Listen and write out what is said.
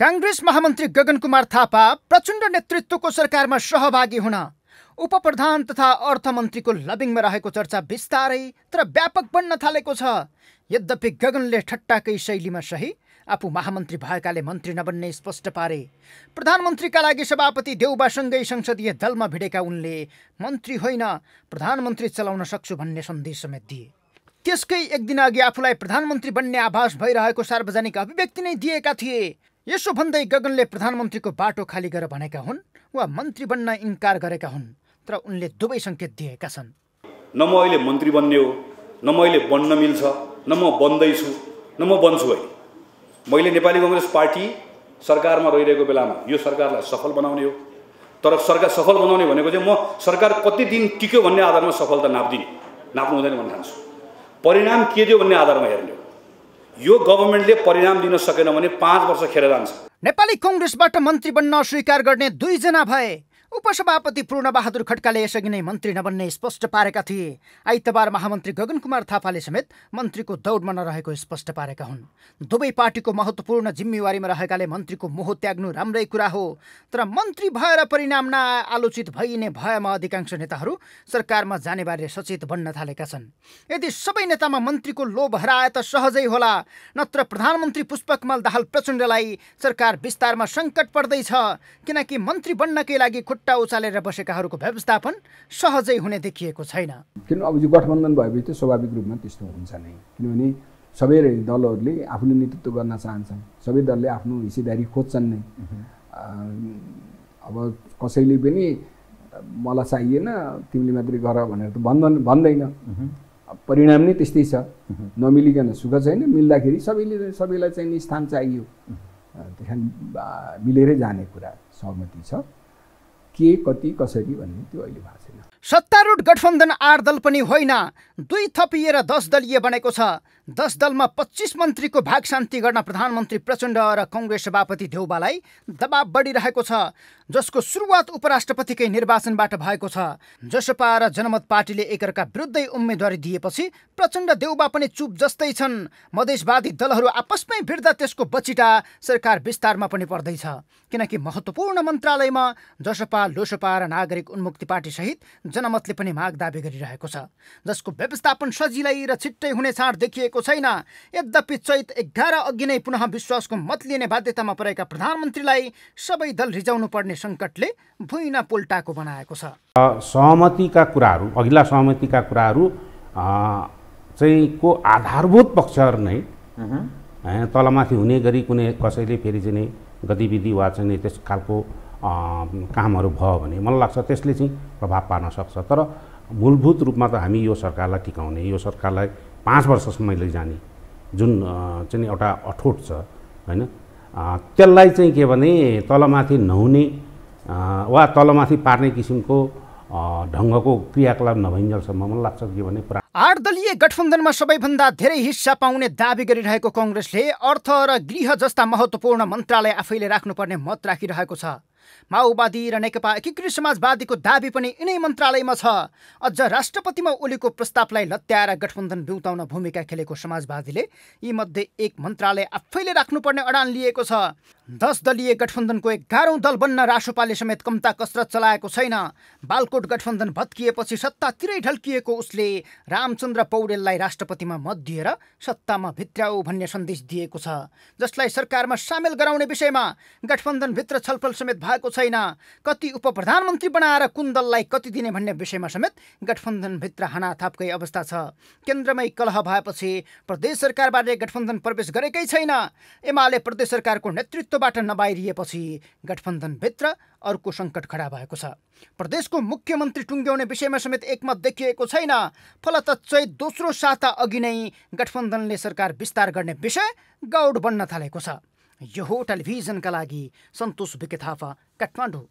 काङ्ग्रेस महामन्त्री गगन कुमार थापा प्रचण्ड नेतृत्वको सरकारमा सहभागी हुन उपप्रधान तथा अर्थमन्त्रीको लबिङमा रहेको चर्चा बिस्तारै तर व्यापक बन्न थालेको छ यद्यपि गगनले ठट्टाकै शैलीमा सही आफू महामन्त्री भएकाले मन्त्री नबन्ने स्पष्ट पारे प्रधानमन्त्रीका लागि सभापति देउबासँगै संसदीय दलमा भिडेका उनले मन्त्री होइन प्रधानमन्त्री चलाउन सक्छु भन्ने सन्देश समेत दिए त्यसकै एक दिन अघि आफूलाई प्रधानमन्त्री बन्ने आभास भइरहेको सार्वजनिक अभिव्यक्ति नै दिएका थिए यसो भन्दै गगनले प्रधानमन्त्रीको बाटो खाली गरेर भनेका हुन् वा मन्त्री बन्न इन्कार गरेका हुन् तर उनले दुवै सङ्केत दिएका छन् न म अहिले मन्त्री बन्ने हो न म अहिले बन्न मिल्छ न म बन्दैछु न म बन्छु है मैले नेपाली कङ्ग्रेस पार्टी सरकारमा रहिरहेको बेलामा यो सरकारलाई सफल बनाउने हो तर सरकार सफल बनाउने भनेको चाहिँ म सरकार कति दिन टिक्यो भन्ने आधारमा सफलता नाप्दिने नाप्नु हुँदैन भन्न चाहन्छु परिणाम के दियो भन्ने आधारमा हेर्ने हो यो गभर्मेन्टले परिणाम दिन सकेन भने पाँच वर्ष खेर जान्छ नेपाली कङ्ग्रेसबाट मन्त्री बन्न स्वीकार गर्ने दुईजना भए उपसभापति पूर्णबहादुर खड्काले यसअघि नै मन्त्री नबन्ने स्पष्ट पारेका थिए आइतबार महामन्त्री गगन कुमार थापाले समेत मन्त्रीको दौडमा नरहेको स्पष्ट पारेका हुन् दुवै पार्टीको महत्त्वपूर्ण जिम्मेवारीमा रहेकाले मन्त्रीको मोह त्याग्नु राम्रै कुरा हो तर मन्त्री भएर परिणाम नआलोचित भइने भएमा अधिकांश नेताहरू सरकारमा जानेबारे सचेत बन्न थालेका छन् यदि सबै नेतामा मन्त्रीको लोभ हराए त सहजै होला नत्र प्रधानमन्त्री पुष्पकमल दाहाल प्रचण्डलाई सरकार विस्तारमा सङ्कट पर्दैछ किनकि मन्त्री बन्नकै लागि खुट खुट्टा उचालेर बसेकाहरूको व्यवस्थापन सहजै हुने देखिएको छैन किन अब यो गठबन्धन भएपछि स्वाभाविक रूपमा त्यस्तो हुन्छ नै किनभने सबै दलहरूले आफूले नेतृत्व गर्न चाहन्छन् सबै दलले आफ्नो हिस्सेदारी खोज्छन् नै अब कसैले पनि मलाई चाहिएन तिमीले मात्रै गर भनेर त भन्दैन भन्दैन परिणाम नै त्यस्तै छ नमिलिकन सुख छैन मिल्दाखेरि सबैले सबैलाई चाहिने स्थान चाहियो त्यस मिलेरै जाने कुरा सहमति छ के कति कसरी भन्ने त्यो अहिले भएको छैन सत्तारूढ गठबन्धन आठ दल पनि होइन दुई थपिएर दस दलीय बनेको छ दस दलमा पच्चिस मन्त्रीको भाग शान्ति गर्न प्रधानमन्त्री प्रचण्ड र कङ्ग्रेस सभापति देउबालाई दबाब बढिरहेको छ जसको सुरुवात उपराष्ट्रपतिकै निर्वाचनबाट भएको छ जसपा र जनमत पार्टीले एकअर्का विरुद्धै उम्मेदवारी दिएपछि प्रचण्ड देउबा पनि चुप जस्तै छन् मधेसवादी दलहरू आपसमै भिड्दा त्यसको बचिटा सरकार विस्तारमा पनि पर्दैछ किनकि महत्त्वपूर्ण मन्त्रालयमा जसपा लोसपा र नागरिक उन्मुक्ति पार्टीसहित जनमतले पनि माग दावी गरिरहेको छ जसको व्यवस्थापन सजिलै र छिट्टै हुने छाँड देखिएको छैन यद्यपि चैत एघार अघि नै पुनः विश्वासको मत लिने बाध्यतामा परेका प्रधानमन्त्रीलाई सबै दल रिजाउनु पर्ने सङ्कटले भुइँ पोल्टाको बनाएको छ सहमतिका कुराहरू अघिल्ला सहमतिका कुराहरू चाहिँ को आधारभूत पक्षहरू नै तलमाथि हुने गरी कुनै कसैले फेरि चाहिँ गतिविधि वा चाहिँ त्यस खालको कामहरू भयो भने मलाई लाग्छ त्यसले चाहिँ प्रभाव पार्न सक्छ तर मूलभूत रूपमा त हामी यो सरकारलाई टिकाउने यो सरकारलाई पाँच वर्षसम्म लैजाने जुन चाहिँ एउटा अठोट छ होइन त्यसलाई चाहिँ के भने तलमाथि नहुने वा तलमाथि पार्ने किसिमको ढङ्गको क्रियाकलाप नभइन्जेलसम्म मलाई लाग्छ के भने पुरा आठ दलीय गठबन्धनमा सबैभन्दा धेरै हिस्सा पाउने दावी गरिरहेको कङ्ग्रेसले अर्थ र गृह जस्ता महत्त्वपूर्ण मन्त्रालय आफैले राख्नुपर्ने मत राखिरहेको छ माओवादी र नेकपा एकीकृत समाजवादीको दावी पनि यिनै मन्त्रालयमा छ अझ राष्ट्रपतिमा ओलीको प्रस्तावलाई लत्याएर गठबन्धन बिउताउन भूमिका खेलेको समाजवादीले यीमध्ये एक मन्त्रालय आफैले राख्नुपर्ने अडान लिएको छ दस दलीय गठबन्धनको एघारौँ दल बन्न रासोपाले समेत कमता कसरत चलाएको छैन बालकोट गठबन्धन भत्किएपछि सत्तातिरै ढल्किएको उसले रामचन्द्र पौडेललाई राष्ट्रपतिमा मत दिएर सत्तामा भित्राऊ भन्ने सन्देश दिएको छ जसलाई सरकारमा सामेल गराउने विषयमा गठबन्धनभित्र छलफल समेत भएको छैन कति उप प्रधानमन्त्री बनाएर कुन दललाई कति दिने भन्ने विषयमा समेत गठबन्धनभित्र हानाथापकै अवस्था छ केन्द्रमै कलह भएपछि प्रदेश सरकारबाट गठबन्धन प्रवेश गरेकै छैन एमाले प्रदेश सरकारको नेतृत्वबाट नबाहिरिएपछि गठबन्धनभित्र अर्को सङ्कट खडा भएको छ प्रदेशको मुख्यमन्त्री टुङ्ग्याउने विषयमा समेत एकमत देखिएको छैन फलत चैत दोस्रो साता अघि नै गठबन्धनले सरकार विस्तार गर्ने विषय गौड बन्न थालेको छ यो हो टेलिभिजनका लागि सन्तोष विके थापा काठमाडौँ